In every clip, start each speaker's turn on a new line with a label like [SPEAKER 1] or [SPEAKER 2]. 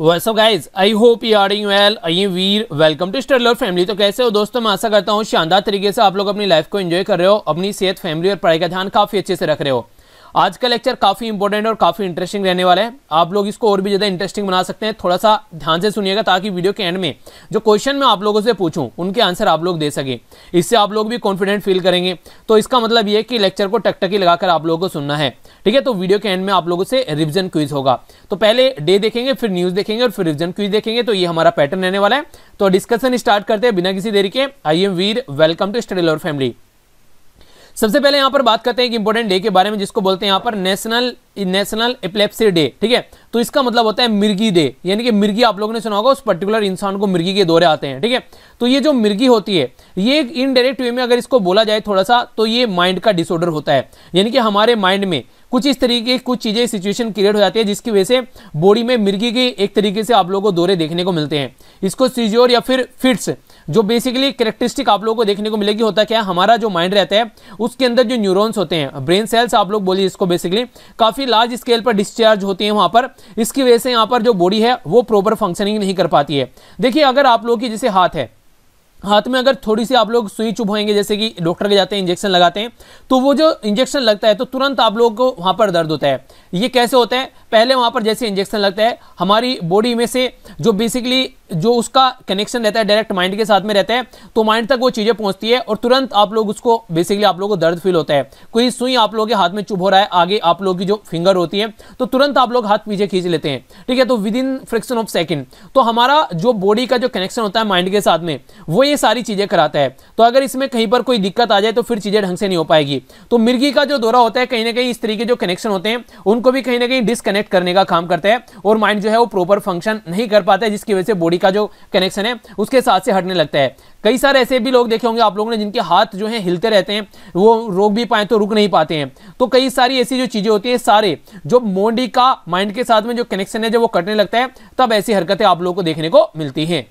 [SPEAKER 1] vaso guys I hope you are doing well I Veer welcome to stellar family तो कैसे हो दोस्तों मैं आशा करता हूँ शानदार तरीके से आप लोग अपनी लाइफ को एंजॉय कर रहे हो अपनी सेहत फैमिली और पढ़ाई का ध्यान काफ़ी अच्छे से रख रहे हो आज का लेक्चर काफ़ी इंपॉर्टेंट और काफ़ी इंटरेस्टिंग रहने वाला है आप लोग इसको और भी ज़्यादा इंटरेस्टिंग बना सकते हैं थोड़ा सा ध्यान से सुनिएगा ताकि वीडियो के एंड में जो क्वेश्चन मैं आप लोगों से पूछूं उनके आंसर आप लोग दे सके इससे आप लोग भी कॉन्फिडेंट फील करेंगे तो इसका मतलब यह है कि लेक्चर को टकटकी लगाकर आप लोगों को सुनना है ठीक है तो वीडियो के एंड में आप लोगों से रिविजन क्विज होगा तो पहले डे देखेंगे फिर न्यूज़ देखेंगे और फिर रिविजन क्विज देखेंगे तो ये हमारा पैटर्न रहने वाला है तो डिस्कशन स्टार्ट करते हैं बिना किसी देरी के I am Veer welcome to study lore family सबसे पहले यहां पर बात करते हैं एक इंपॉर्टेंट डे के बारे में जिसको बोलते हैं यहां पर नेशनल नेशनल एपिलेप्सी डे ठीक है तो इसका मतलब होता है मिर्गी डे यानी कि मिर्गी आप लोगों ने सुना होगा उस पर्टिकुलर इंसान को मिर्गी के दौरे आते हैं ठीक है तो ये जो मिर्गी होती है ये एक इनडायरेक्ट वे में अगर इसको बोला जाए थोड़ा सा तो ये माइंड का डिसऑर्डर होता है यानी कि हमारे माइंड में कुछ इस तरीके की कुछ चीज़ें सिचुएशन क्रिएट हो जाती है जिसकी वजह से बॉडी में मिर्गी के एक तरीके से आप लोगों को दौरे देखने को मिलते हैं इसको सीजोर या फिर फिट्स जो बेसिकली करेक्टरिस्टिक आप लोगों को देखने को मिलेगी होता क्या है हमारा जो माइंड रहता है उसके अंदर जो न्यूरॉन्स होते हैं ब्रेन सेल्स आप लोग बोलिए इसको बेसिकली काफ़ी लार्ज स्केल पर डिस्चार्ज होती हैं वहाँ पर इसकी वजह से यहाँ पर जो बॉडी है वो प्रॉपर फंक्शनिंग नहीं कर पाती है देखिए अगर आप लोगों की जैसे हाथ है हाथ में अगर थोड़ी सी आप लोग सुई चुभाएंगे जैसे कि डॉक्टर के जाते हैं इंजेक्शन लगाते हैं तो वो जो इंजेक्शन लगता है तो तुरंत आप लोगों को वहाँ पर दर्द होता है ये कैसे होता है पहले वहाँ पर जैसे इंजेक्शन लगता है हमारी बॉडी में से जो बेसिकली जो उसका कनेक्शन रहता है डायरेक्ट माइंड के साथ में रहता है तो माइंड तक वो चीज़ें पहुंचती है और तुरंत आप लोग उसको बेसिकली आप लोगों को दर्द फील होता है कोई सुई आप लोगों के हाथ में चुभ हो रहा है आगे आप लोगों की जो फिंगर होती है तो तुरंत आप लोग हाथ पीछे खींच लेते हैं ठीक है तो within fraction of second तो हमारा जो बॉडी का जो कनेक्शन होता है माइंड के साथ में वो ये सारी चीज़ें कराता है तो अगर इसमें कहीं पर कोई दिक्कत आ जाए तो फिर चीज़ें ढंग से नहीं हो पाएगी तो मिर्गी का जो दौरा होता है कहीं ना कहीं इस तरीके जो कनेक्शन होते हैं उनको भी कहीं ना कहीं डिसकनेक्ट करने का काम करता है और माइंड जो है वो प्रॉपर फंक्शन नहीं कर पाता है जिसकी वजह से बॉडी का जो कनेक्शन है उसके साथ से हटने लगता है कई सारे ऐसे भी लोग देखे होंगे आप लोगों ने जिनके हाथ जो है हिलते रहते हैं वो रोक भी पाए तो रुक नहीं पाते हैं तो कई सारी ऐसी जो चीज़ें होती हैं सारे जो मोडी का माइंड के साथ में जो कनेक्शन है जब वो कटने लगता है तब ऐसी हरकतें आप लोगों को देखने को मिलती हैं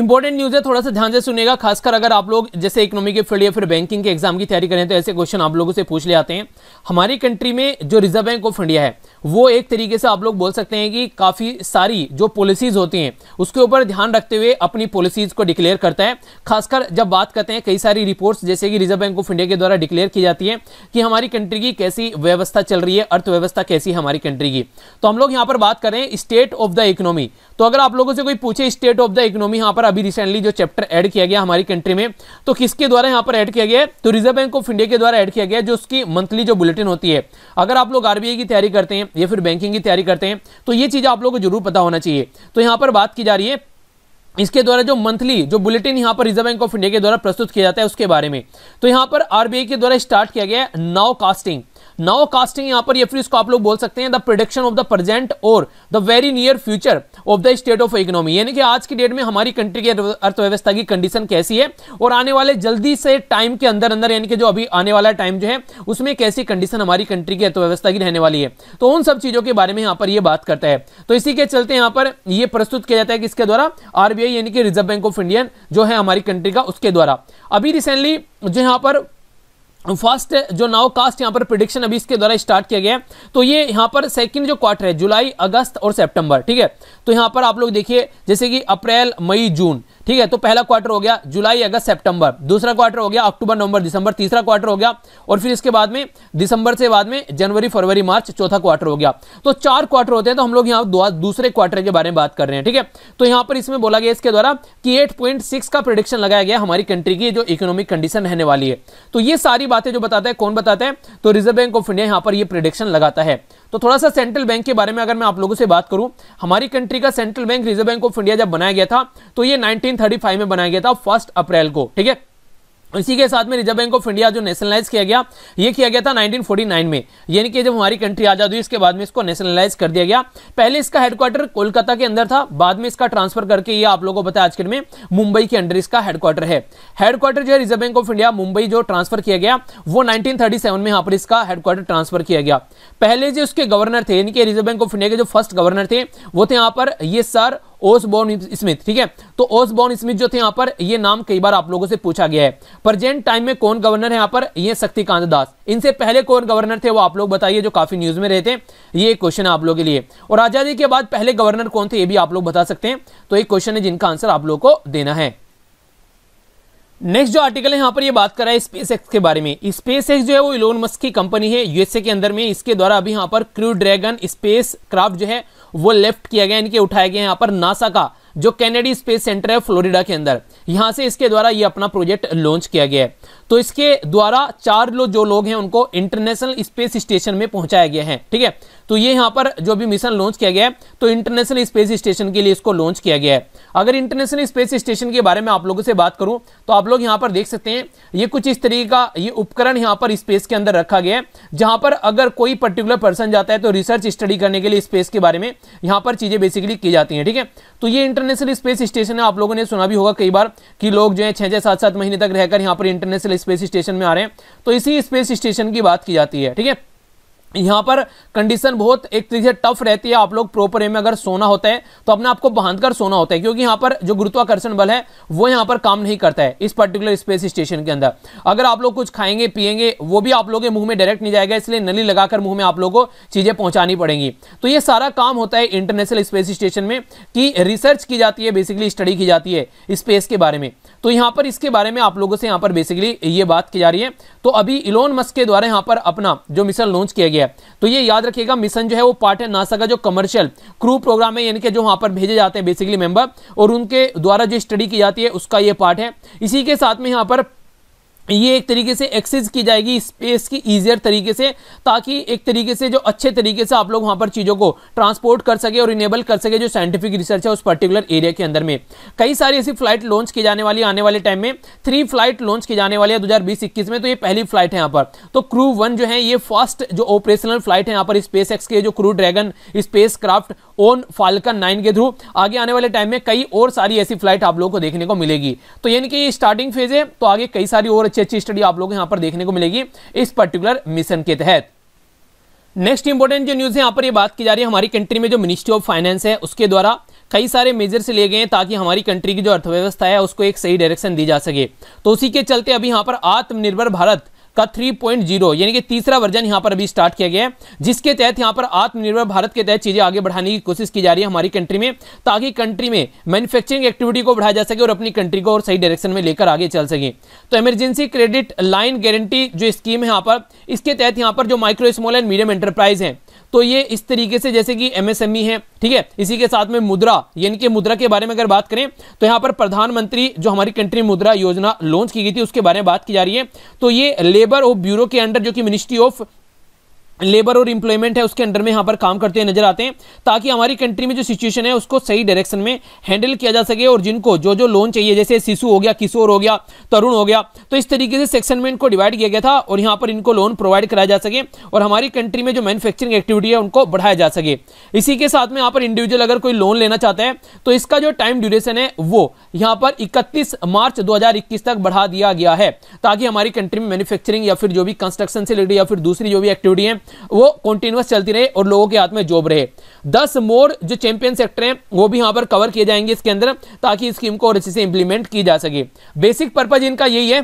[SPEAKER 1] इंपॉर्टेंट न्यूज़ है थोड़ा सा ध्यान से सुनेगा खासकर अगर आप लोग जैसे इकोनॉमी के फील्ड या फिर बैंकिंग के एग्जाम की तैयारी करें तो ऐसे क्वेश्चन आप लोगों से पूछ ले आते हैं हमारी कंट्री में जो रिजर्व बैंक ऑफ इंडिया है वो एक तरीके से आप लोग बोल सकते हैं कि काफ़ी सारी जो पॉलिसीज़ होती हैं उसके ऊपर ध्यान रखते हुए अपनी पॉलिसीज़ को डिक्लेयर करता है खासकर जब बात करते हैं कई सारी रिपोर्ट्स जैसे कि रिजर्व बैंक ऑफ इंडिया के द्वारा डिक्लेयर की जाती है कि हमारी कंट्री की कैसी व्यवस्था चल रही है अर्थव्यवस्था कैसी है हमारी कंट्री की तो हम लोग यहाँ पर बात करें स्टेट ऑफ द इकोनॉमी तो अगर आप लोगों से कोई पूछे स्टेट ऑफ द इकोनॉमी यहाँ पर अभी रिसेंटली जो चैप्टर ऐड किया गया हमारी कंट्री में तो किसके द्वारा यहाँ पर ऐड किया गया तो रिजर्व बैंक ऑफ इंडिया के द्वारा ऐड किया गया जो उसकी मंथली जो बुलेटिन होती है अगर आप लोग आरबीआई की तैयारी करते हैं या फिर बैंकिंग की तैयारी करते हैं तो ये चीज़ आप लोगों को जरूर पता होना चाहिए तो यहाँ पर बात की जा रही है इसके द्वारा जो मंथली जो बुलेटिन यहाँ पर रिजर्व बैंक ऑफ इंडिया के द्वारा प्रस्तुत किया जाता है उसके बारे में तो यहाँ पर आरबीआई के द्वारा स्टार्ट किया गया है नाव कास्टिंग नाउ कास्टिंग यहां पर ये फिर इसको आप लोग बोल सकते हैं the production of the present और the very near future of the state of economy यानी कि आज की डेट में हमारी कंट्री की अर्थव्यवस्था की कंडीशन कैसी है और आने वाले जल्दी से टाइम के अंदर अंदर यानी कि जो अभी आने वाला टाइम जो है उसमें कैसी कंडीशन हमारी कंट्री की अर्थव्यवस्था की रहने वाली है तो उन सब चीजों के बारे में यहां पर यह बात करता है तो इसी के चलते यहां पर यह प्रस्तुत किया जाता है किसके द्वारा आरबीआई यानी कि रिजर्व बैंक ऑफ इंडिया जो है हमारी कंट्री का उसके द्वारा अभी रिसेंटली जो यहां पर फर्स्ट जो नाउ कास्ट यहाँ पर प्रिडिक्शन अभी इसके द्वारा स्टार्ट किया गया है तो ये यहाँ पर सेकंड जो क्वार्टर है जुलाई अगस्त और सितंबर ठीक है तो यहाँ पर आप लोग देखिए जैसे कि अप्रैल मई जून ठीक है तो पहला क्वार्टर हो गया जुलाई अगस्त सितंबर दूसरा क्वार्टर हो गया अक्टूबर नवंबर दिसंबर तीसरा क्वार्टर हो गया और फिर इसके बाद में दिसंबर से बाद में जनवरी फरवरी मार्च चौथा क्वार्टर हो गया तो चार क्वार्टर होते हैं तो हम लोग यहाँ दूसरे क्वार्टर के बारे में बात कर रहे हैं ठीक है तो यहाँ पर इसमें बोला गया इसके द्वारा कि एट का प्रोडिक्शन लगाया गया हमारी कंट्री की जो इकोनॉमिक कंडीशन रहने वाली है तो ये सारी बातें जो बताता है कौन बताता है तो रिजर्व बैंक ऑफ इंडिया यहां पर ये प्रिडिक्शन लगाता है तो थोड़ा सा सेंट्रल बैंक के बारे में अगर मैं आप लोगों से बात करूं हमारी कंट्री का central bank Reserve Bank of India जब बनाया गया था तो ये 1935 में बनाया गया था फर्स्ट अप्रैल को ठीक है इसी के साथ में रिजर्व बैंक ऑफ इंडिया जो नेशनलाइज किया गया ये किया गया था 1949 में यानी कि जब हमारी कंट्री आजाद हुई इसके बाद में इसको नेशनलाइज कर दिया गया पहले इसका हेडक्वार्टर कोलकाता के अंदर था बाद में इसका ट्रांसफर करके ये आप लोगों को बताया आज के में मुंबई के अंडर इसका हेडक्वार्टर है हेडक्वार्टर जो है Reserve Bank of India Mumbai जो ट्रांसफर किया गया वो नाइनटीन में यहाँ पर इसका हेडक्वार्टर ट्रांसफर किया गया पहले जो उसके गवर्नर थे यानी कि रिजर्व बैंक ऑफ इंडिया के जो फर्स्ट गवर्नर थे वो थे यहाँ पर ये सर ओसबोर्न स्मिथ ठीक है तो ओसबोर्न स्मिथ जो थे यहां पर ये नाम कई बार आप लोगों से पूछा गया है प्रेजेंट टाइम में कौन गवर्नर है यहां पर ये शक्तिकांत दास इनसे पहले कौन गवर्नर थे वो आप लोग बताइए जो काफी न्यूज में रहते हैं ये क्वेश्चन है आप लोगों के लिए और आजादी के बाद पहले गवर्नर कौन थे ये भी आप लोग बता सकते हैं तो एक क्वेश्चन है जिनका आंसर आप लोग को देना है नेक्स्ट जो आर्टिकल है यहाँ पर ये बात कर रहा है स्पेस एक्स के बारे में स्पेस एक्स जो है वो इलोन मस्क की कंपनी है यूएसए के अंदर में इसके द्वारा अभी यहाँ पर क्रू ड्रैगन स्पेस क्राफ्ट जो है वो लेफ्ट किया गया इनके उठाए गए यहाँ पर नासा का जो कैनेडी स्पेस सेंटर है फ्लोरिडा के अंदर यहाँ से इसके द्वारा ये अपना प्रोजेक्ट लॉन्च किया गया है तो इसके द्वारा चार लोग जो लोग हैं उनको इंटरनेशनल स्पेस स्टेशन में पहुंचाया गया है ठीक है तो ये यहां पर जो भी मिशन लॉन्च किया गया है तो इंटरनेशनल स्पेस स्टेशन के लिए इसको लॉन्च किया गया है अगर इंटरनेशनल स्पेस स्टेशन के बारे में आप लोगों से बात करूं तो आप लोग यहां पर देख सकते हैं ये कुछ इस तरीके का ये उपकरण यहां पर स्पेस के अंदर रखा गया है जहां पर अगर कोई पर्टिकुलर पर्सन जाता है तो रिसर्च स्टडी करने के लिए स्पेस के बारे में यहां पर चीज़ें बेसिकली की जाती है ठीक है तो ये इंटरनेशनल स्पेस स्टेशन है आप लोगों ने सुना भी होगा कई बार कि लोग जो है छह छह सात सात महीने तक रहकर यहां पर इंटरनेशनल स्पेस स्टेशन में आ रहे हैं तो इसी स्पेस स्टेशन की बात की जाती है ठीक है यहाँ पर कंडीशन बहुत एक तरीके से टफ रहती है आप लोग प्रॉपर वे में अगर सोना होता है तो अपने आपको बांध कर सोना होता है क्योंकि यहाँ पर जो गुरुत्वाकर्षण बल है वो यहाँ पर काम नहीं करता है इस पर्टिकुलर स्पेस स्टेशन के अंदर अगर आप लोग कुछ खाएंगे पिएंगे वो भी आप लोगों के मुंह में डायरेक्ट नहीं जाएगा इसलिए नली लगाकर मुंह में आप लोगों को चीज़ें पहुंचानी पड़ेंगी तो ये सारा काम होता है इंटरनेशनल स्पेस स्टेशन में कि रिसर्च की जाती है बेसिकली स्टडी की जाती है स्पेस के बारे में तो यहाँ पर इसके बारे में आप लोगों से यहाँ पर बेसिकली ये बात की जा रही है तो अभी इलोन मस्क के द्वारा यहाँ पर अपना जो मिशन लॉन्च किया गया है तो ये याद रखिएगा मिशन जो है वो पार्ट है नासा का जो कमर्शियल क्रू प्रोग्राम है यानी कि जो वहां पर भेजे जाते हैं बेसिकली मेंबर और उनके द्वारा जो स्टडी की जाती है उसका ये पार्ट है इसी के साथ में यहाँ पर ये एक तरीके से एक्सेस की जाएगी स्पेस की ईजियर तरीके से ताकि एक तरीके से जो अच्छे तरीके से आप लोग वहां पर चीज़ों को ट्रांसपोर्ट कर सके और इनेबल कर सके जो साइंटिफिक रिसर्च है उस पर्टिकुलर एरिया के अंदर में कई सारी ऐसी फ्लाइट लॉन्च की जाने वाली आने वाले टाइम में थ्री फ्लाइट लॉन्च की जाने वाली है दो हज़ार में तो ये पहली फ्लाइट है यहाँ पर तो क्रू वन जो है ये फर्स्ट जो ऑपरेशनल फ्लाइट है यहाँ पर स्पेस एक्स के जो crew Dragon spacecraft on Falcon nine के थ्रू आगे आने वाले टाइम में कई और सारी ऐसी फ्लाइट आप लोगों को देखने को मिलेगी तो यानी कि स्टार्टिंग फेज है तो आगे कई सारी और अच्छी अच्छी स्टडी आप लोग यहां पर देखने को मिलेगी इस पर्टिकुलर मिशन के तहत नेक्स्ट इंपॉर्टेंट जो न्यूज़ है यहां पर ये बात की जा रही है हमारी कंट्री में जो मिनिस्ट्री ऑफ फाइनेंस है उसके द्वारा कई सारे मेजर्स लिए गए हैं ताकि हमारी कंट्री की जो अर्थव्यवस्था है उसको एक सही डायरेक्शन दी जा सके तो उसी के चलते अभी यहां पर आत्मनिर्भर भारत का 3.0 यानी कि तीसरा वर्जन यहाँ पर अभी स्टार्ट किया गया है जिसके तहत यहाँ पर आत्मनिर्भर भारत के तहत चीज़ें आगे बढ़ाने की कोशिश की जा रही है हमारी कंट्री में ताकि कंट्री में मैन्युफैक्चरिंग एक्टिविटी को बढ़ाया जा सके और अपनी कंट्री को और सही डायरेक्शन में लेकर आगे चल सके तो इमरजेंसी क्रेडिट लाइन गारंटी जो स्कीम है यहाँ पर इसके तहत यहाँ पर जो micro small and medium enterprise है तो ये इस तरीके से जैसे कि एमएसएमई e है ठीक है इसी के साथ में मुद्रा यानी कि मुद्रा के बारे में अगर बात करें तो यहां पर प्रधानमंत्री जो हमारी कंट्री मुद्रा योजना लॉन्च की गई थी उसके बारे में बात की जा रही है तो ये लेबर ऑफ ब्यूरो के अंडर जो कि मिनिस्ट्री ऑफ लेबर और इंप्लॉयमेंट है उसके अंडर में यहाँ पर काम करते हुए नजर आते हैं ताकि हमारी कंट्री में जो सिचुएशन है उसको सही डायरेक्शन में हैंडल किया जा सके और जिनको जो जो लोन चाहिए जैसे शिशु हो गया किशोर हो गया तरुण हो गया तो इस तरीके से सेक्शन में इनको डिवाइड किया गया था और यहाँ पर इनको लोन प्रोवाइड कराया जा सके और हमारी कंट्री में जो मैनुफैक्चरिंग एक्टिविटी है उनको बढ़ाया जा सके इसी के साथ में यहाँ पर इंडिविजुअल अगर कोई लोन लेना चाहता है तो इसका जो टाइम ड्यूरेशन है वो यहाँ पर इकतीस मार्च दो तक बढ़ा दिया गया है ताकि हमारी कंट्री में मैन्युफैक्चरिंग या फिर जो भी कंस्ट्रक्शन से रिलेटेड या फिर दूसरी जो भी एक्टिविटी है वो कंटिन्यूस चलती रहे और लोगों के हाथ में जॉब रहे दस मोर जो चैंपियन सेक्टर हैं वो भी यहाँ पर कवर किए जाएंगे इसके अंदर ताकि स्कीम को और अच्छे से इंप्लीमेंट की जा सके बेसिक पर्पज इनका यही है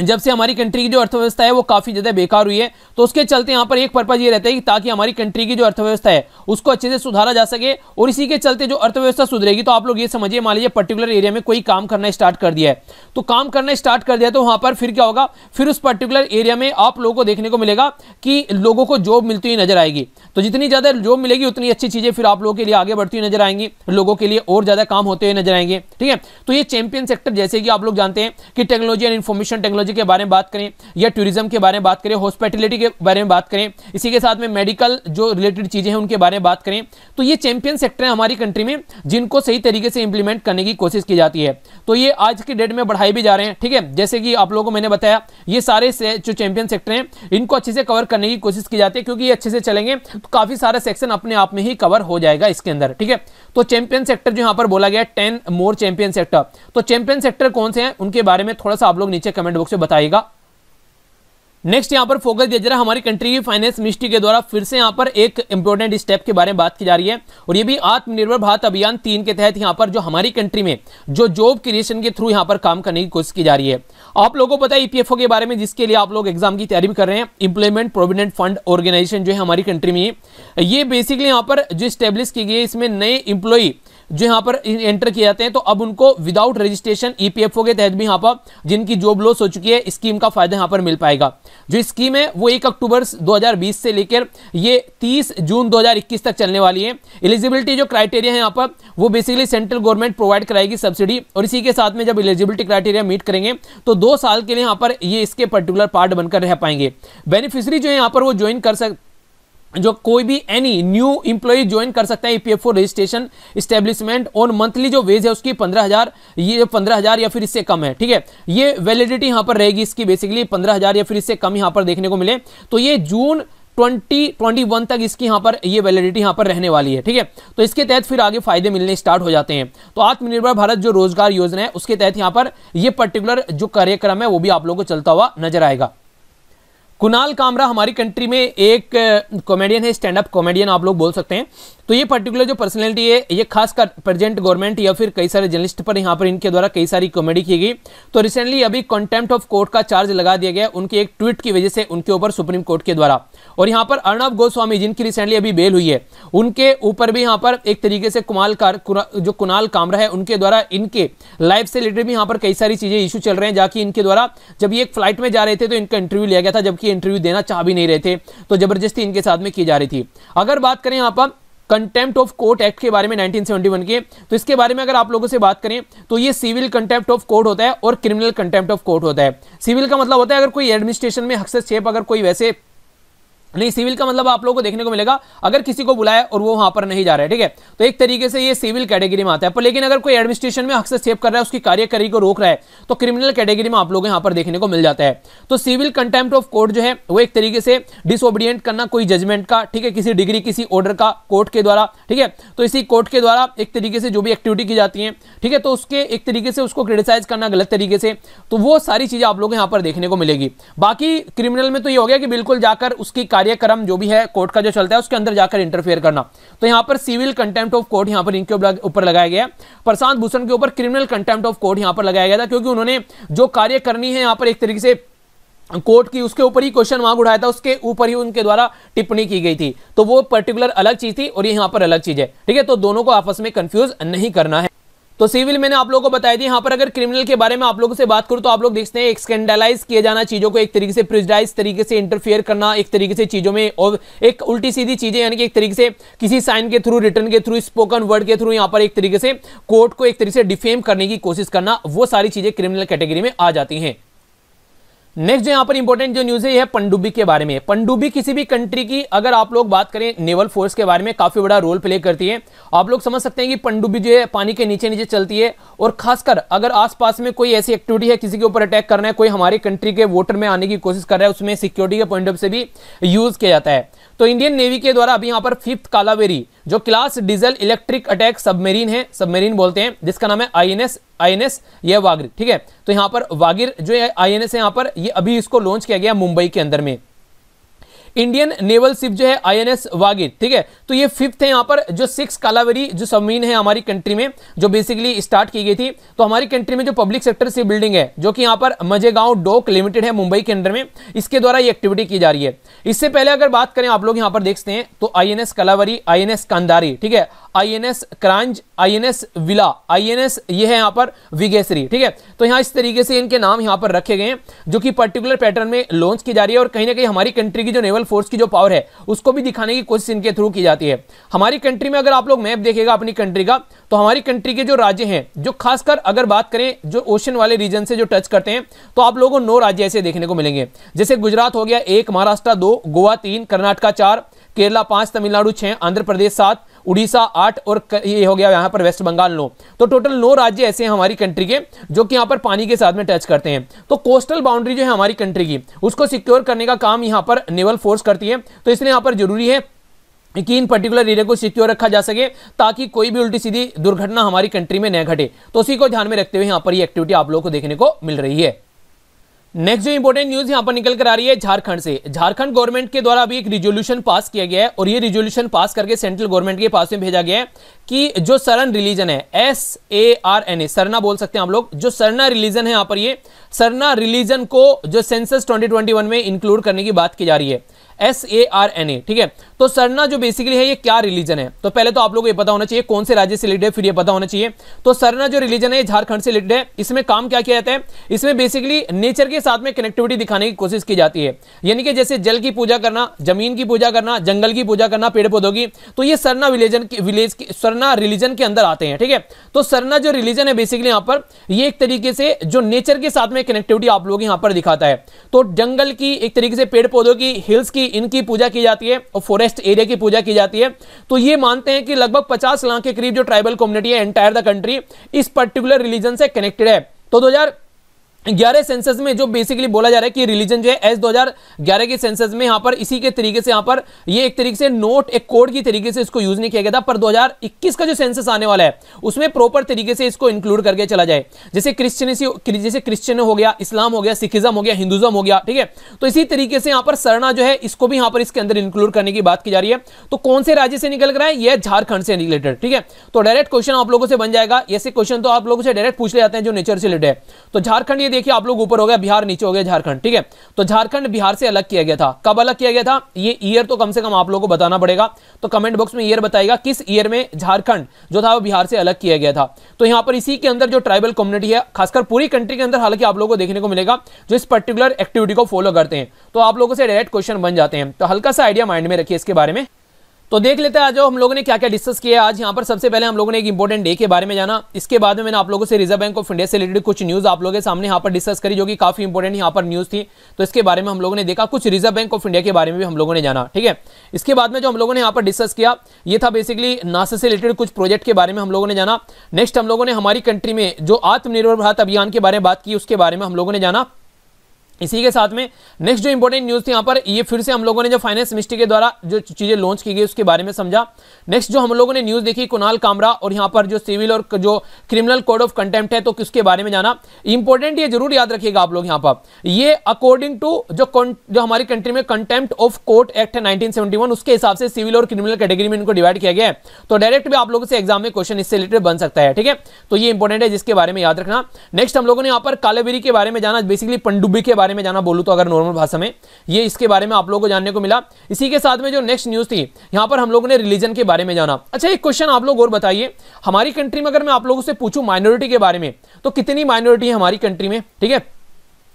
[SPEAKER 1] जब से हमारी कंट्री की जो अर्थव्यवस्था है वो काफ़ी ज़्यादा बेकार हुई है तो उसके चलते यहाँ पर एक पर्पज़ ये रहता है कि ताकि हमारी कंट्री की जो अर्थव्यवस्था है उसको अच्छे से सुधारा जा सके और इसी के चलते जो अर्थव्यवस्था सुधरेगी तो आप लोग ये समझिए मान लीजिए पर्टिकुलर एरिया में कोई काम करना स्टार्ट कर दिया है तो काम करना स्टार्ट कर दिया तो वहाँ पर फिर क्या होगा फिर उस पर्टिकुलर एरिया में आप लोगों को देखने को मिलेगा कि लोगों को जॉब मिलती हुई नजर आएगी तो जितनी ज़्यादा जॉब मिलेगी उतनी अच्छी चीज़ें फिर आप लोगों के लिए आगे बढ़ती हुई नजर आएंगी लोगों के लिए और ज़्यादा काम होते हुए नजर आएंगे ठीक है तो ये चैंपियन सेक्टर जैसे कि आप लोग जानते हैं कि technology and information technology technology के बारे में बात करें या टूरिज्म के बारे में बात करें हॉस्पिटलिटी के बारे में बात करें इसी के साथ में मेडिकल जो रिलेटेड चीज़ें हैं उनके बारे में बात करें तो ये चैंपियन सेक्टर है हमारी कंट्री में जिनको सही तरीके से इंप्लीमेंट करने की कोशिश की जाती है तो ये आज के डेट में बढ़ाए भी जा रहे हैं ठीक है जैसे कि आप लोगों को मैंने बताया ये सारे जो चैंपियन सेक्टर हैं इनको अच्छे से कवर करने की कोशिश की जाती है क्योंकि ये अच्छे से चलेंगे तो काफ़ी सारा सेक्शन अपने आप में ही कवर हो जाएगा इसके अंदर ठीक है तो चैंपियन सेक्टर जो यहां पर बोला गया टेन मोर चैंपियन सेक्टर तो चैंपियन सेक्टर कौन से हैं उनके बारे में थोड़ा सा आप लोग नीचे कमेंट बॉक्स में बताएगा नेक्स्ट यहाँ पर फोकस दिया जा रहा है हमारी कंट्री की फाइनेंस मिनिस्ट्री के द्वारा फिर से यहाँ पर एक इंपॉर्टेंट स्टेप के बारे में बात की जा रही है और ये भी आत्मनिर्भर भारत अभियान तीन के तहत यहाँ पर जो हमारी कंट्री में जो जॉब क्रिएशन के थ्रू यहाँ पर काम करने की कोशिश की जा रही है आप लोगों को पता है ईपीएफओ e के बारे में जिसके लिए आप लोग एग्जाम की तैयारी कर रहे हैं इंप्लॉयमेंट प्रोविडेंट फंड ऑर्गेनाइजेशन जो है हमारी कंट्री में ये बेसिकली यहाँ पर जो स्टेब्लिश की गई है इसमें नए इंप्लॉई जो यहां पर एंटर किए जाते हैं तो अब उनको विदाउट रजिस्ट्रेशन ईपीएफओ के तहत भी यहां पर जिनकी जॉब लॉस हो चुकी है स्कीम का फायदा यहां पर मिल पाएगा जो स्कीम है वो एक अक्टूबर 2020 से लेकर ये 30 जून 2021 तक चलने वाली है एलिजिबिलिटी जो क्राइटेरिया है यहां पर वो बेसिकली सेंट्रल गवर्नमेंट प्रोवाइड कराएगी सब्सिडी और इसी के साथ में जब एलिजिबिलिटी क्राइटेरिया मीट करेंगे तो दो साल के लिए यहां पर ये इसके पर्टिकुलर पार्ट बनकर रह पाएंगे बेनिफिशरी जो है यहां पर वो ज्वाइन कर सकते जो कोई भी एनी न्यू इंप्लॉई ज्वाइन कर सकता है ईपीएफओ रजिस्ट्रेशन स्टेब्लिशमेंट और मंथली जो वेज है उसकी पंद्रह हजार ये पंद्रह हजार या फिर इससे कम है ठीक है ये वैलिडिटी यहां पर रहेगी इसकी बेसिकली पंद्रह हजार या फिर इससे कम यहां पर देखने को मिले तो ये जून 2021 तक इसकी यहां पर ये वैलिडिटी यहां पर रहने वाली है ठीक है तो इसके तहत फिर आगे फायदे मिलने स्टार्ट हो जाते हैं तो आत्मनिर्भर भारत जो रोजगार योजना है उसके तहत यहां पर ये पर्टिकुलर जो कार्यक्रम है वो भी आप लोगों को चलता हुआ नजर आएगा कुणाल कामरा हमारी कंट्री में एक कॉमेडियन है स्टैंड अप कॉमेडियन आप लोग बोल सकते हैं तो ये पर्टिकुलर जो पर्सनैलिटी है ये खासकर प्रेजेंट गवर्नमेंट या फिर कई सारे जर्नलिस्ट पर यहाँ पर इनके द्वारा कई सारी कॉमेडी की गई तो रिसेंटली अभी कंटेम्प्ट ऑफ कोर्ट का चार्ज लगा दिया गया उनके एक ट्वीट की वजह से उनके ऊपर सुप्रीम कोर्ट के द्वारा और यहाँ पर अर्णव गोस्वामी जिनकी रिसेंटली अभी बेल हुई है उनके ऊपर भी यहाँ पर एक तरीके से कुमाल कार जो कुणाल कामरा है उनके द्वारा इनके लाइफ से रिलेटेड भी यहाँ पर कई सारी चीज़ें इशू चल रहे हैं जाकि इनके द्वारा जब ये एक फ्लाइट में जा रहे थे तो इनका इंटरव्यू लिया गया था जबकि इंटरव्यू देना चाह भी नहीं रहे थे तो जबरदस्ती इनके साथ में की जा रही थी अगर बात करें यहाँ पर कंटेम्प्ट ऑफ कोर्ट एक्ट के बारे में 1971 के तो इसके बारे में अगर आप लोगों से बात करें तो ये सिविल कंटेम्प्ट ऑफ कोर्ट होता है और क्रिमिनल कंटेम्प्ट ऑफ कोर्ट होता है सिविल का मतलब होता है अगर कोई एडमिनिस्ट्रेशन में हस्तक्षेप अगर कोई वैसे नहीं सिविल का मतलब आप लोगों को देखने को मिलेगा अगर किसी को बुलाया और वो वहां पर नहीं जा रहा है ठीक है तो एक तरीके से ये सिविल कैटेगरी में आता है पर लेकिन अगर कोई एडमिनिस्ट्रेशन में हस्तक्षेप कर रहा है उसकी कार्यकारी को रोक रहा है तो क्रिमिनल कैटेगरी में आप लोग यहां पर देखने को मिल जाता है तो सिविल कंटेम्प्ट ऑफ कोर्ट जो है वो एक तरीके से डिसोबिडियंट करना कोई जजमेंट का ठीक है किसी डिग्री किसी ऑर्डर का कोर्ट के द्वारा ठीक है तो इसी कोर्ट के द्वारा एक तरीके से जो भी एक्टिविटी की जाती है ठीक है तो उसके एक तरीके से उसको क्रिटिसाइज करना गलत तरीके से तो वो सारी चीजें आप लोग यहां पर देखने को मिलेगी बाकी क्रिमिनल में तो ये हो गया कि बिल्कुल जाकर उसकी कार्यक्रम जो भी है कोर्ट का जो चलता है उसके अंदर जाकर इंटरफेयर करना तो यहां पर सिविल कंटेम्प्ट ऑफ कोर्ट यहां पर इनके ऊपर लगाया गया प्रशांत भूषण के ऊपर क्रिमिनल कंटेम्प्ट ऑफ कोर्ट यहां पर लगाया गया था क्योंकि उन्होंने जो कार्य करनी है यहां पर एक तरीके से कोर्ट की उसके ऊपर ही क्वेश्चन मार्क उठाया था उसके ऊपर ही उनके द्वारा टिप्पणी की गई थी तो वो पर्टिकुलर अलग चीज थी और ये यहाँ पर अलग चीज है ठीक है तो दोनों को आपस में कंफ्यूज नहीं करना है तो सिविल मैंने आप लोगों को बताया थी यहाँ पर अगर क्रिमिनल के बारे में आप लोगों से बात करूँ तो आप लोग देखते हैं एक स्कैंडलाइज किया जाना चीज़ों को एक तरीके से प्रिजाइज तरीके से इंटरफेयर करना एक तरीके से चीज़ों में और एक उल्टी सीधी चीज़ें यानी कि एक तरीके से किसी साइन के थ्रू रिटर्न के थ्रू स्पोकन वर्ड के थ्रू यहाँ पर एक तरीके से कोर्ट को एक तरीके से डिफेम करने की कोशिश करना वो सारी चीज़ें क्रिमिनल कैटेगरी में आ जाती हैं नेक्स्ट जो यहाँ पर इंपॉर्टेंट जो न्यूज है यह पंडुबी के बारे में पंडुबी किसी भी कंट्री की अगर आप लोग बात करें नेवल फोर्स के बारे में काफी बड़ा रोल प्ले करती है आप लोग समझ सकते हैं कि पंडुबी जो है पानी के नीचे नीचे चलती है और खासकर अगर आसपास में कोई ऐसी एक्टिविटी है किसी के ऊपर अटैक करना है कोई हमारे कंट्री के वोटर में आने की कोशिश कर रहा है उसमें सिक्योरिटी के पॉइंट ऑफ से भी यूज किया जाता है तो इंडियन नेवी के द्वारा अभी यहाँ पर फिफ्थ कालावेरी जो class diesel electric attack submarine है सबमेरीन बोलते हैं जिसका नाम है आईएनएस आईएनएस ये वागिर ठीक है तो यहां पर वागिर जो आईएनएस है यहां पर ये अभी इसको लॉन्च किया गया मुंबई के अंदर में इंडियन नेवल शिप जो है आईएनएस वागी ठीक है तो ये फिफ्थ है यहां पर जो सिक्स कालावरी जो सबमीन है हमारी कंट्री में जो बेसिकली स्टार्ट की गई थी तो हमारी कंट्री में जो पब्लिक सेक्टर से बिल्डिंग है जो कि यहां पर मजेगांव डोक लिमिटेड है मुंबई के अंडर में इसके द्वारा ये एक्टिविटी की जा रही है इससे पहले अगर बात करें आप लोग यहां पर देखते हैं तो आई कालावरी आई कांदारी ठीक है INS Karanj INS Vela INS ये है यहां पर विगेसरी ठीक है तो यहां इस तरीके से इनके नाम यहां पर रखे गए हैं जो कि पर्टिकुलर पैटर्न में लॉन्च की जा रही है और कहीं ना कहीं हमारी कंट्री की जो नेवल एक्सटर्नल फोर्स की जो पावर है उसको भी दिखाने की कोशिश इनके थ्रू की जाती है हमारी कंट्री में अगर आप लोग मैप देखेगा अपनी कंट्री का तो हमारी कंट्री के जो राज्य हैं जो खासकर अगर बात करें जो ओशन वाले रीजन से जो टच करते हैं तो आप लोगों को नौ राज्य ऐसे देखने को मिलेंगे जैसे गुजरात हो गया एक महाराष्ट्र दो गोवा तीन कर्नाटका चार केरला पांच तमिलनाडु छह आंध्र प्रदेश सात उड़ीसा आठ और ये हो गया यहाँ पर वेस्ट बंगाल नो तो टोटल नौ राज्य ऐसे हैं हमारी कंट्री के जो कि यहाँ पर पानी के साथ में टच करते हैं तो कोस्टल बाउंड्री जो है हमारी कंट्री की उसको सिक्योर करने का काम यहाँ पर नेवल फोर्स करती है तो इसलिए यहाँ पर जरूरी है कि इन पर्टिकुलर एरिया को सिक्योर रखा जा सके ताकि कोई भी उल्टी सीधी दुर्घटना हमारी कंट्री में न घटे तो उसी को ध्यान में रखते हुए यहाँ पर ये एक्टिविटी आप लोगों को देखने को मिल रही है नेक्स्ट जो इंपॉर्टेंट न्यूज यहां पर निकल कर आ रही है झारखंड से झारखंड गवर्नमेंट के द्वारा अभी एक रिजोल्यूशन पास किया गया है और ये रिजोल्यूशन पास करके सेंट्रल गवर्नमेंट के पास में भेजा गया है कि जो सरन रिलीजन है S A R N A Sarna बोल सकते हैं हम लोग जो सरना रिलीजन है यहां पर ये सरना रिलीजन को जो सेंसस ट्वेंटी में इंक्लूड करने की बात की जा रही है S A R N A ठीक है तो सरना जो बेसिकली है ये क्या रिलीजन है तो पहले तो आप लोगों को ये पता होना चाहिए कौन से राज्य से रिलेटेड है फिर ये पता होना चाहिए तो सरना जो रिलीजन है ये झारखंड से रिलेटेड है इसमें काम क्या किया जाता है इसमें बेसिकली नेचर के साथ में कनेक्टिविटी दिखाने की कोशिश की जाती है यानी कि जैसे जल की पूजा करना जमीन की पूजा करना जंगल की पूजा करना पेड़ पौधों की तो ये सरना विलेजन विलेज सरना रिलीजन के अंदर आते हैं ठीक है तो सरना जो रिलीजन है बेसिकली यहाँ पर ये एक तरीके से जो नेचर के साथ में कनेक्टिविटी आप लोग यहाँ पर दिखाता है तो जंगल की एक तरीके से पेड़ पौधों की हिल्स की इनकी पूजा की जाती है और फॉरेस्ट एरिया की पूजा की जाती है तो ये मानते हैं कि लगभग पचास लाख के करीब जो ट्राइबल कम्युनिटी है एंटायर द कंट्री इस पर्टिकुलर रिलीजन से कनेक्टेड है तो 2000 11 सेंसस में जो बेसिकली बोला जा रहा है कि रिलीजन जो है एस 2011 के सेंसस में यहां पर इसी के तरीके से यहां पर ये एक तरीके से नोट एक कोड की तरीके से इसको यूज नहीं किया गया था पर 2021 का जो सेंसस आने वाला है उसमें प्रॉपर तरीके से इसको इंक्लूड करके चला जाए जैसे क्रिश्चियन जैसे क्रिश्चियन हो गया इस्लाम हो गया सिखिज्म हो गया हिंदुज्म हो गया ठीक है तो इसी तरीके से यहां पर सरना जो है इसको भी यहां पर इसके अंदर इंक्लूड करने की बात की जा रही है तो कौन से राज्य से निकल रहा है यह झारखंड से रिलेटेड ठीक है तो डायरेक्ट क्वेश्चन आप लोगों से बन जाएगा ऐसे क्वेश्चन तो आप लोगों से डायरेक्ट पूछ ले जाते हैं जो नेचर से रिलेटेड है तो झारखंड देखिए आप लोग ऊपर हो गया बिहार नीचे हो गया झारखंड ठीक है तो झारखंड बिहार से अलग किया गया था कब अलग किया गया था ये ईयर तो कम से कम आप लोगों को बताना पड़ेगा तो कमेंट बॉक्स में ईयर बताएगा किस ईयर में झारखंड जो था वो बिहार से अलग किया गया था तो यहां पर इसी के अंदर जो ट्राइबल कम्युनिटी है खासकर पूरी कंट्री के अंदर हालांकि आप लोगों को देखने को मिलेगा जो इस पर्टिकुलर एक्टिविटी को फॉलो करते हैं तो आप लोगों से डायरेक्ट क्वेश्चन बन जाते हैं तो हल्का सा आइडिया माइंड में रखिए इसके बारे में तो देख लेते हैं आज हम लोगों ने क्या क्या डिस्कस किया आज यहाँ पर सबसे पहले हम लोगों ने एक इंपॉर्टेंट डे के बारे में जाना इसके बाद में मैंने आप लोगों से रिजर्व बैंक ऑफ इंडिया से रिलेटेड कुछ न्यूज़ आप लोगों के सामने यहाँ पर डिस्कस करी जो कि काफ़ी इंपॉर्टेंट यहाँ पर न्यूज़ थी तो इसके बारे में हम लोगों ने देखा कुछ रिजर्व बैंक ऑफ इंडिया के बारे में भी हम लोगों ने जाना ठीक है इसके बाद में जो हम लोगों ने यहाँ पर डिस्कस किया ये था बेसिकली नासा से रिलेटेड कुछ प्रोजेक्ट के बारे में हम लोगों ने जाना नेक्स्ट हम लोगों ने हमारी कंट्री में जो आत्मनिर्भर भारत अभियान के बारे में बात की उसके बारे में हम लोगों ने जाना इसी के साथ में नेक्स्ट जो इंपॉर्टेंट न्यूज़ थी यहाँ पर ये फिर से हम लोगों ने जो फाइनेंस मिनिस्ट्री के द्वारा जो चीज़ें लॉन्च की गई उसके बारे में समझा नेक्स्ट जो हम लोगों ने न्यूज़ देखी कुणाल कामरा और यहाँ पर जो सिविल और जो क्रिमिनल कोड ऑफ कंटेम्प्ट है तो किसके बारे में जाना इंपॉर्टेंट ये जरूर याद रखिएगा आप लोग यहाँ पर ये अकॉर्डिंग टू जो जो हमारी कंट्री में कंटेम्प्ट ऑफ कोर्ट एक्ट है नाइनटीन उसके हिसाब से सिविल और क्रिमिनल कैटेगरी में इनको डिवाइड किया गया है तो डायरेक्ट भी आप लोगों से एग्जाम में क्वेश्चन इससे रिलेटेड बन सकता है ठीक है तो ये इंपॉर्टेंट है जिसके बारे में याद रखना नेक्स्ट हम लोगों ने यहाँ पर कालेबेरी के बारे में जाना बेसिकली पंडुबी के बारे बारे में जाना बोलूँ तो अगर नॉर्मल भाषा में ये इसके बारे में आप लोगों को जानने को मिला इसी के साथ में जो नेक्स्ट न्यूज़ थी यहाँ पर हम लोगों ने रिलीजन के बारे में जाना अच्छा एक क्वेश्चन आप लोग और बताइए हमारी कंट्री में अगर मैं आप लोगों से पूछूँ माइनॉरिटी के बारे में तो कितनी माइनॉरिटी है हमारी कंट्री में ठीक है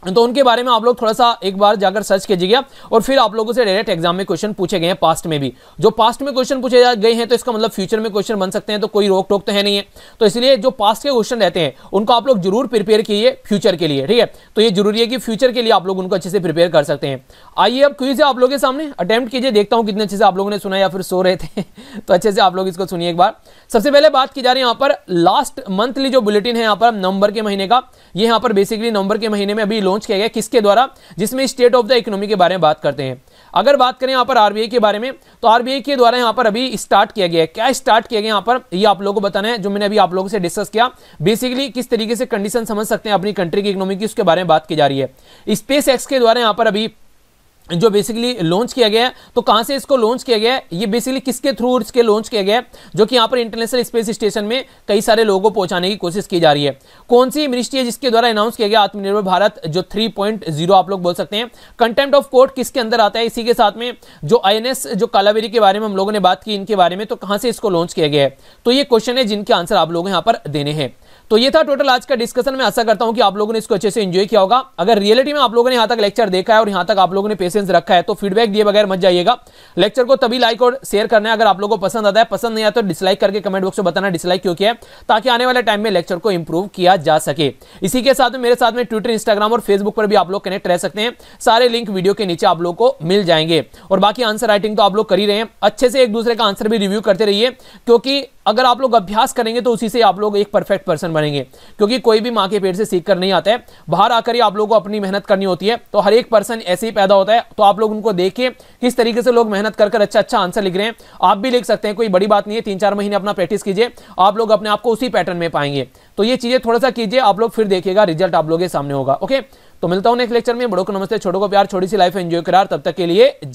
[SPEAKER 1] तो उनके बारे में आप लोग थोड़ा सा एक बार जाकर सर्च कीजिएगा और फिर आप लोगों से डायरेक्ट एग्जाम में क्वेश्चन पूछे गए हैं पास्ट में भी जो पास्ट में क्वेश्चन पूछे गए हैं तो इसका मतलब फ्यूचर में क्वेश्चन बन सकते हैं तो कोई रोक टोक तो है नहीं है तो इसलिए जो पास्ट के क्वेश्चन रहते हैं उनको आप लोग जरूर प्रिपेयर कीजिए फ्यूचर के लिए ठीक है तो ये जरूरी है कि फ्यूचर के लिए आप लोग उनको अच्छे से प्रिपेयर कर सकते हैं आइए अब क्यों आप लोगों के सामने अटैम्प्ट कीजिए देखता हूँ कितने अच्छे से आप लोगों ने सुना या फिर सो रहे थे तो अच्छे से आप लोग इसको सुनिए एक बार सबसे पहले बात की जा रही है यहाँ पर लास्ट मंथली जो बुलेटिन है यहाँ पर नवंबर के महीने का ये यहाँ पर बेसिकली नवंबर के महीने में अभी लॉन्च किया गया किसके द्वारा जिसमें स्टेट ऑफ द इकोनॉमी के बारे में बात करते हैं अगर बात करें यहाँ पर आरबीआई के बारे में तो आरबीआई के द्वारा यहाँ पर अभी स्टार्ट किया गया है क्या स्टार्ट किया गया यहाँ पर ये आप लोगों को बताना है जो मैंने अभी आप लोगों से डिस्कस किया बेसिकली किस तरीके से कंडीशन समझ सकते हैं अपनी कंट्री की इकोनॉमी की उसके बारे में बात की जा रही है स्पेस के द्वारा यहाँ पर अभी जो बेसिकली लॉन्च किया गया है तो कहां से इसको लॉन्च किया गया है ये बेसिकली किसके थ्रू इसके लॉन्च किया गया है जो कि यहां पर इंटरनेशनल स्पेस स्टेशन में कई सारे लोगों को पहुंचाने की कोशिश की जा रही है कौन सी मिनिस्ट्री है जिसके द्वारा अनाउंस किया गया आत्मनिर्भर भारत जो 3.0 आप लोग बोल सकते हैं कंटेंट ऑफ कोर्ट किसके अंदर आता है इसी के साथ में जो आई जो कालावेरी के बारे में हम लोगों ने बात की इनके बारे में तो कहां से इसको लॉन्च किया गया है तो ये क्वेश्चन है जिनके आंसर आप लोग यहां पर देने हैं तो ये था टोटल आज का डिस्कशन मैं आशा करता हूँ कि आप लोगों ने इसको अच्छे से एंजॉय किया होगा अगर रियलिटी में आप लोगों ने यहाँ तक लेक्चर देखा है और यहां तक आप लोगों ने पेशेंस रखा है तो फीडबैक दिए बगैर मत जाइएगा लेक्चर को तभी लाइक और शेयर करना है अगर आप लोगों को पसंद आता है पसंद नहीं आता तो डिसलाइक करके कमेंट बॉक्स में बताना डिसलाइक क्यों किया ताकि आने वाले टाइम में लेक्चर को इंप्रूव किया जा सके इसी के साथ में मेरे साथ में ट्विटर इंस्टाग्राम और फेसबुक पर भी आप लोग कनेक्ट रह सकते हैं सारे लिंक वीडियो के नीचे आप लोग को मिल जाएंगे और बाकी आंसर राइटिंग तो आप लोग कर ही रहे हैं अच्छे से एक दूसरे का आंसर भी रिव्यू करते रहिए क्योंकि अगर आप लोग अभ्यास करेंगे तो उसी से आप लोग एक परफेक्ट पर्सन बनेंगे क्योंकि कोई भी माँ के पेड़ से सीख कर नहीं आता है बाहर आकर ही आप लोगों को अपनी मेहनत करनी होती है तो हर एक पर्सन ऐसे ही पैदा होता है तो आप लोग उनको देखिए किस तरीके से लोग मेहनत कर कर अच्छा अच्छा आंसर लिख रहे हैं आप भी लिख सकते हैं कोई बड़ी बात नहीं है तीन चार महीने अपना प्रैक्टिस कीजिए आप लोग अपने आप को उसी पैटर्न में पाएंगे तो ये चीज़ें थोड़ा सा कीजिए आप लोग फिर देखिएगा रिजल्ट आप लोगों के सामने होगा ओके तो मिलता हूँ नेक्स्ट लेक्चर में बड़ों को नमस्ते छोटों को प्यार छोटी सी लाइफ एंजॉय करार तब तक के लिए